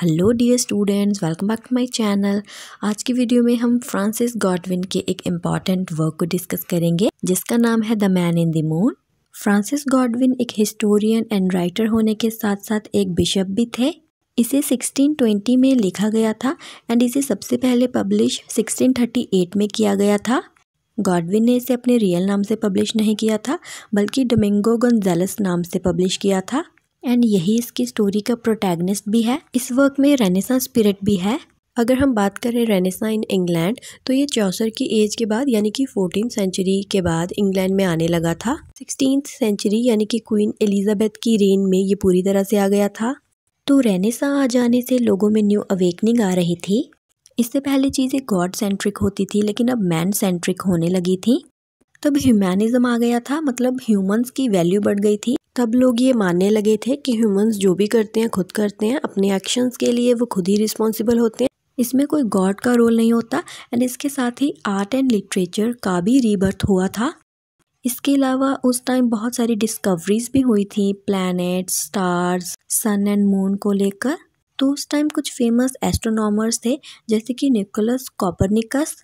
hello dear students welcome back to my channel आज की video में हम फ्रांसिस गॉडविन के एक इम्पॉर्टेंट वर्क को डिस्कस करेंगे जिसका नाम है the man in the moon Francis Godwin एक हिस्टोरियन एंड राइटर होने के साथ साथ एक बिशप भी थे इसे 1620 में लिखा गया था एंड इसे सबसे पहले पब्लिश सिक्सटीन में किया गया था गॉडविन ने इसे अपने रियल नाम से पब्लिश नहीं किया था बल्कि डोमिंगो गोंजालस नाम से पब्लिश किया था एंड यही इसकी स्टोरी का प्रोटैगनिस्ट भी है इस वर्क में रेनेसा स्पिरिट भी है अगर हम बात करें रेनेसा इन इंग्लैंड तो ये चौसर की एज के बाद यानी कि फोर्टीन सेंचुरी के बाद इंग्लैंड में आने लगा था सिक्सटीन सेंचुरी यानी कि क्वीन एलिजाबेथ की रेन में ये पूरी तरह से आ गया था तो रेनेसा आ जाने से लोगों में न्यू अवेकनिंग आ रही थी इससे पहले चीज़ें गॉड सेंट्रिक होती थी लेकिन अब मैन सेंट्रिक होने लगी थी तब ह्यूमैनिज्म आ गया था मतलब ह्यूमंस की वैल्यू बढ़ गई थी तब लोग ये मानने लगे थे कि ह्यूमंस जो भी करते हैं खुद करते हैं अपने एक्शंस के लिए वो खुद ही रिस्पॉन्सिबल होते हैं इसमें कोई गॉड का रोल नहीं होता एंड इसके साथ ही आर्ट एंड लिटरेचर का भी रीबर्थ हुआ था इसके अलावा उस टाइम बहुत सारी डिस्कवरीज भी हुई थी planet stars sun and moon को लेकर तो उस टाइम कुछ फेमस एस्ट्रोनॉमर्स थे जैसे कि Nicolas Copernicus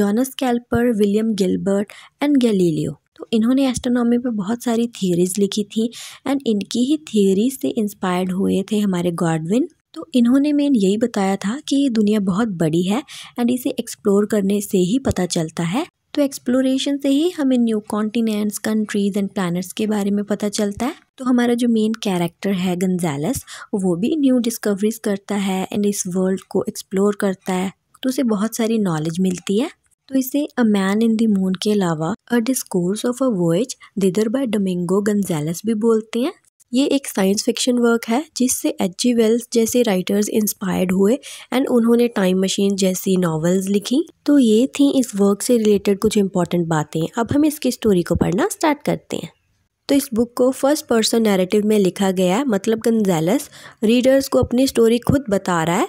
Johannes Kepler William Gilbert and Galileo तो इन्होंने एस्ट्रोनॉमी पे बहुत सारी थियोरीज लिखी थी एंड इनकी ही थियोरीज से इंस्पायर्ड हुए थे हमारे गॉडविन तो इन्होंने मेन यही बताया था कि ये दुनिया बहुत बड़ी है एंड इसे एक्सप्लोर करने से ही पता चलता है तो एक्सप्लोरेशन से ही हमें new continents countries and planets के बारे में पता चलता है तो हमारा जो मेन कैरेक्टर है गंजालस वो भी न्यू डिस्कवरीज करता है एंड इस वर्ल्ड को एक्सप्लोर करता है तो उसे बहुत सारी नॉलेज मिलती है तो इसे a man in the moon के अलावा a discourse of a voyage thither by Domingo Gonsales भी बोलते हैं ये एक साइंस फिक्शन वर्क है जिससे एच जी वेल्स जैसे राइटर्स इंस्पायर्ड हुए एंड उन्होंने टाइम मशीन जैसी नॉवेल्स लिखी तो ये थी इस वर्क से रिलेटेड कुछ इंपॉर्टेंट बातें अब हम इसकी स्टोरी को पढ़ना स्टार्ट करते हैं तो इस बुक को फर्स्ट पर्सन नैरेटिव में लिखा गया है मतलब गंजेलस रीडर्स को अपनी स्टोरी खुद बता रहा है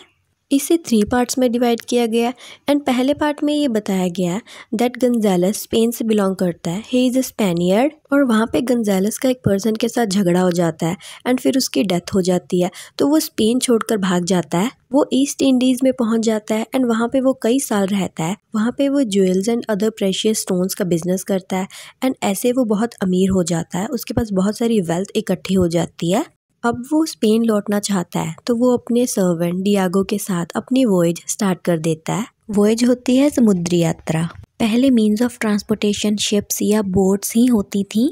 इसे थ्री पार्ट्स में डिवाइड किया गया एंड पहले पार्ट में ये बताया गया दैट गंजालस स्पेन से बिलोंग करता है ही इज़ अ स्पेनियर्ड और वहाँ पे गंजालस का एक पर्सन के साथ झगड़ा हो जाता है एंड फिर उसकी डेथ हो जाती है तो वो स्पेन छोड़कर भाग जाता है वो ईस्ट इंडीज़ में पहुंच जाता है एंड वहाँ पे वो कई साल रहता है वहाँ पे वो jewels and other precious stones का बिजनेस करता है एंड ऐसे वो बहुत अमीर हो जाता है उसके पास बहुत सारी वेल्थ इकट्ठी हो जाती है अब वो स्पेन लौटना चाहता है तो वो अपने सर्वेंट डियागो के साथ अपनी वॉयज स्टार्ट कर देता है वॉयज होती है समुद्री यात्रा पहले मीन्स ऑफ ट्रांसपोर्टेशन शिप्स या बोट्स ही होती थी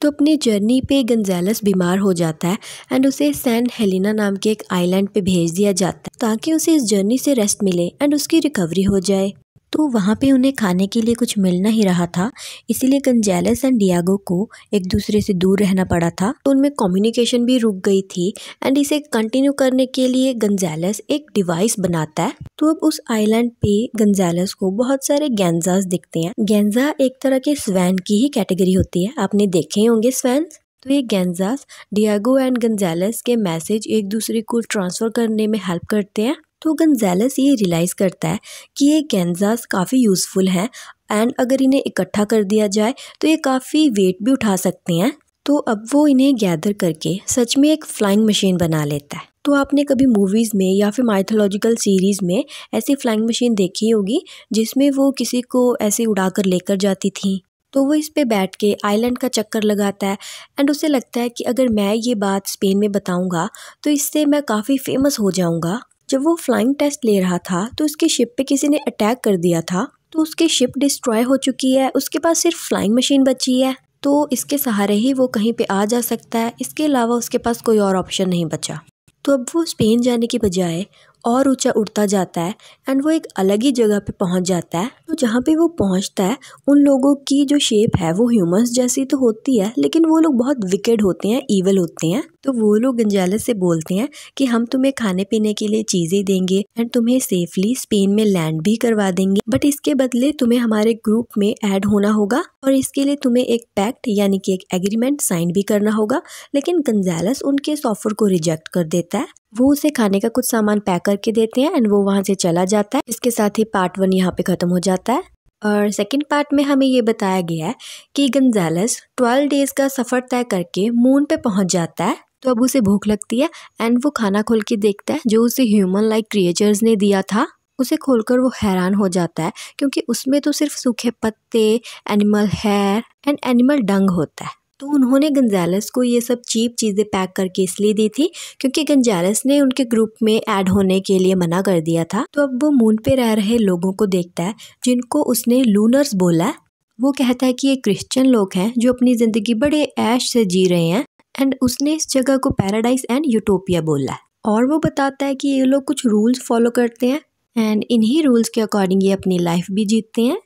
तो अपनी जर्नी पे गंजेलस बीमार हो जाता है एंड उसे सैन हेलिना नाम के एक आइलैंड पे भेज दिया जाता है ताकि उसे इस जर्नी से रेस्ट मिले एंड उसकी रिकवरी हो जाए तो वहाँ पे उन्हें खाने के लिए कुछ मिल नहीं रहा था इसीलिए गंजालेस एंड डियागो को एक दूसरे से दूर रहना पड़ा था तो उनमें कम्युनिकेशन भी रुक गई थी एंड इसे कंटिन्यू करने के लिए गंजेलस एक डिवाइस बनाता है तो अब उस आइलैंड पे गंजेलस को बहुत सारे गेंजाज दिखते हैं गेंजा एक तरह के स्वैन की ही कैटेगरी होती है आपने देखे होंगे स्वैन तो ये गेंजास डियागो एंड गंजेलस के मैसेज एक दूसरे को ट्रांसफ़र करने में हेल्प करते हैं तो गंजैलस ये रियलाइज़ करता है कि ये गेंजास काफ़ी यूज़फुल हैं एंड अगर इन्हें इकट्ठा कर दिया जाए तो ये काफ़ी वेट भी उठा सकते हैं तो अब वो इन्हें गैदर करके सच में एक फ्लाइंग मशीन बना लेता है तो आपने कभी मूवीज़ में या फिर माइथोलॉजिकल सीरीज़ में ऐसी फ्लाइंग मशीन देखी होगी जिसमें वो किसी को ऐसे उड़ा कर लेकर जाती थी तो वो इस पे बैठ के आइलैंड का चक्कर लगाता है एंड उसे लगता है कि अगर मैं ये बात स्पेन में बताऊंगा तो इससे मैं काफ़ी फेमस हो जाऊंगा जब वो फ्लाइंग टेस्ट ले रहा था तो उसकी शिप पे किसी ने अटैक कर दिया था तो उसकी शिप डिस्ट्रॉय हो चुकी है उसके पास सिर्फ फ्लाइंग मशीन बची है तो इसके सहारे ही वो कहीं पे आ जा सकता है इसके अलावा उसके पास कोई और ऑप्शन नहीं बचा तो अब वो स्पेन जाने की बजाय और ऊंचा उड़ता जाता है एंड वो एक अलग ही जगह पे पहुंच जाता है तो जहाँ पे वो पहुंचता है उन लोगों की जो शेप है वो ह्यूमंस जैसी तो होती है लेकिन वो लोग बहुत विकेड होते हैं ईवल होते हैं तो वो लोग गंजालस से बोलते हैं कि हम तुम्हें खाने पीने के लिए चीज़ें देंगे एंड तुम्हें सेफली स्पेन में लैंड भी करवा देंगे बट इसके बदले तुम्हें हमारे ग्रुप में ऐड होना होगा और इसके लिए तुम्हें एक पैक्ट यानी कि एक एग्रीमेंट साइन भी करना होगा लेकिन गंजालस उनके इस ऑफर को रिजेक्ट कर देता है वो उसे खाने का कुछ सामान पैक करके देते हैं एंड वो वहाँ से चला जाता है इसके साथ ही पार्ट वन यहाँ पे ख़त्म हो जाता है और सेकंड पार्ट में हमें ये बताया गया है कि गंजालस 12 डेज़ का सफ़र तय करके मून पे पहुंच जाता है तो अब उसे भूख लगती है एंड वो खाना खोल के देखता है जो उसे ह्यूमन लाइक क्रिएचर्स ने दिया था उसे खोलकर वो हैरान हो जाता है क्योंकि उसमें तो सिर्फ सूखे पत्ते animal hair and animal dung होता है तो उन्होंने गंजालस को ये सब चीप चीज़ें पैक करके इसलिए दी थी क्योंकि गंजालस ने उनके ग्रुप में ऐड होने के लिए मना कर दिया था तो अब वो मून पे रह रहे लोगों को देखता है जिनको उसने लूनर्स बोला वो कहता है कि ये क्रिश्चियन लोग हैं जो अपनी ज़िंदगी बड़े ऐश से जी रहे हैं एंड उसने इस जगह को पैराडाइज एंड यूटोपिया बोला है और वो बताता है कि ये लोग कुछ रूल्स फॉलो करते हैं एंड इन्हीं रूल्स के अकॉर्डिंग ये अपनी लाइफ भी जीतते हैं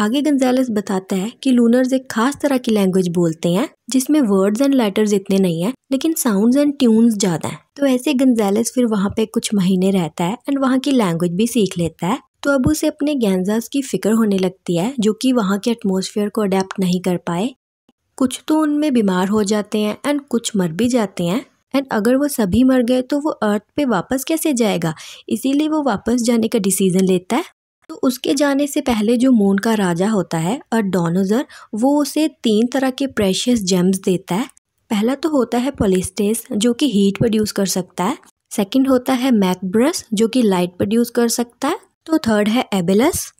आगे गंजालस बताता है कि लूनर्स एक खास तरह की लैंग्वेज बोलते हैं जिसमें वर्ड्स एंड लेटर्स इतने नहीं हैं लेकिन साउंड्स एंड ट्यून्स ज़्यादा हैं तो ऐसे गंजालस फिर वहाँ पे कुछ महीने रहता है एंड वहाँ की लैंग्वेज भी सीख लेता है तो अब उसे अपने गैंजास की फ़िक्र होने लगती है जो कि वहाँ के एटमोसफियर को अडेप्ट नहीं कर पाए कुछ तो उनमें बीमार हो जाते हैं एंड कुछ मर भी जाते हैं एंड अगर वो सभी मर गए तो वो अर्थ पे वापस कैसे जाएगा इसीलिए वो वापस जाने का डिसीज़न लेता है तो उसके जाने से पहले जो मून का राजा होता है अर्थ डोनोजर वो उसे तीन तरह के प्रेशियस जेम्स देता है पहला तो होता है पोलिस्टेस जो कि हीट प्रोड्यूस कर सकता है सेकंड होता है मैकब्रस जो कि लाइट प्रोड्यूस कर सकता है तो थर्ड है एबेलस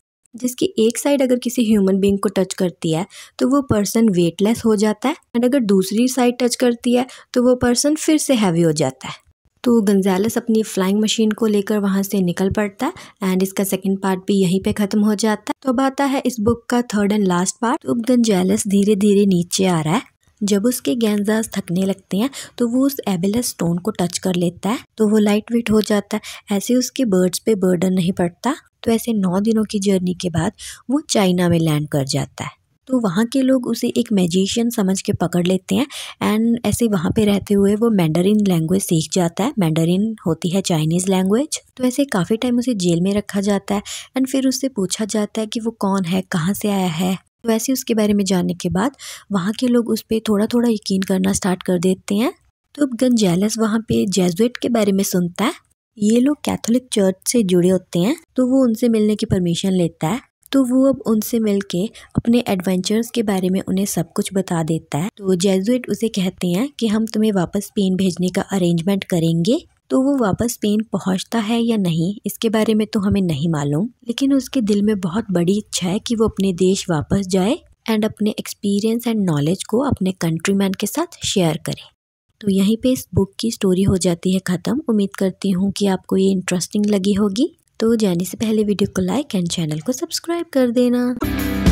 जिसकी एक साइड अगर किसी ह्यूमन बींग को टच करती है तो वो पर्सन वेटलेस हो जाता है एंड अगर दूसरी साइड टच करती है तो वो पर्सन फिर से हैवी हो जाता है तो गंजालस अपनी फ्लाइंग मशीन को लेकर वहाँ से निकल पड़ता है एंड इसका सेकंड पार्ट भी यहीं पे ख़त्म हो जाता है तो अब आता है इस बुक का थर्ड एंड लास्ट पार्ट तो गंजालस धीरे धीरे नीचे आ रहा है जब उसके गेंजाज थकने लगते हैं तो वो उस एबेलस स्टोन को टच कर लेता है तो वो लाइट वेट हो जाता है ऐसे उसके बर्ड्स पे बर्डन नहीं पड़ता तो ऐसे नौ दिनों की जर्नी के बाद वो चाइना में लैंड कर जाता है तो वहाँ के लोग उसे एक मैजिशियन समझ के पकड़ लेते हैं एंड ऐसे वहाँ पे रहते हुए वो मैंडरिन लैंग्वेज सीख जाता है मैंडरिन होती है चाइनीज़ लैंग्वेज तो ऐसे काफ़ी टाइम उसे जेल में रखा जाता है एंड फिर उससे पूछा जाता है कि वो कौन है कहाँ से आया है तो ऐसे उसके बारे में जानने के बाद वहाँ के लोग उस पर थोड़ा थोड़ा यकीन करना स्टार्ट कर देते हैं तो अब गंजैलस वहाँ पे जेजुएट के बारे में सुनता है ये लोग कैथोलिक चर्च से जुड़े होते हैं तो वो उनसे मिलने की परमिशन लेता है तो वो अब उनसे मिलके अपने एडवेंचर्स के बारे में उन्हें सब कुछ बता देता है तो जेजुएट उसे कहते हैं कि हम तुम्हें वापस स्पेन भेजने का अरेंजमेंट करेंगे तो वो वापस स्पेन पहुंचता है या नहीं इसके बारे में तो हमें नहीं मालूम लेकिन उसके दिल में बहुत बड़ी इच्छा है कि वो अपने देश वापस जाए एंड अपने एक्सपीरियंस एंड नॉलेज को अपने कंट्रीमैन के साथ शेयर करें तो यहीं पे इस बुक की स्टोरी हो जाती है ख़त्म उम्मीद करती हूँ कि आपको ये इंटरेस्टिंग लगी होगी तो जाने से पहले वीडियो को लाइक एंड चैनल को सब्सक्राइब कर देना